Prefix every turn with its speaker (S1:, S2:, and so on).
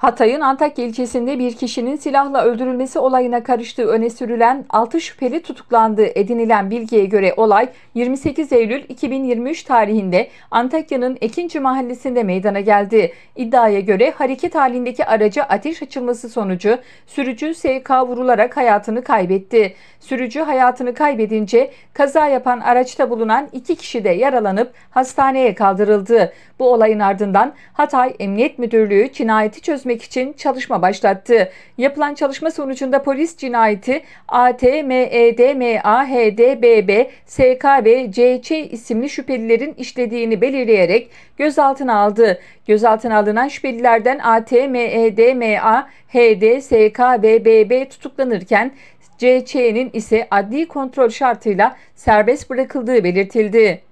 S1: Hatay'ın Antakya ilçesinde bir kişinin silahla öldürülmesi olayına karıştığı öne sürülen 6 şüpheli tutuklandığı edinilen bilgiye göre olay 28 Eylül 2023 tarihinde Antakya'nın Ekinci mahallesinde meydana geldi. İddiaya göre hareket halindeki araca ateş açılması sonucu sürücü SK vurularak hayatını kaybetti. Sürücü hayatını kaybedince kaza yapan araçta bulunan iki kişi de yaralanıp hastaneye kaldırıldı. Bu olayın ardından Hatay Emniyet Müdürlüğü cinayeti çözme etmek için çalışma başlattı. Yapılan çalışma sonucunda polis cinayeti ATMEDMAHDBB SKB isimli şüphelilerin işlediğini belirleyerek gözaltına aldı. Gözaltına alınan şüphelilerden ATMEDMA e tutuklanırken CÇ'nin ise adli kontrol şartıyla serbest bırakıldığı belirtildi.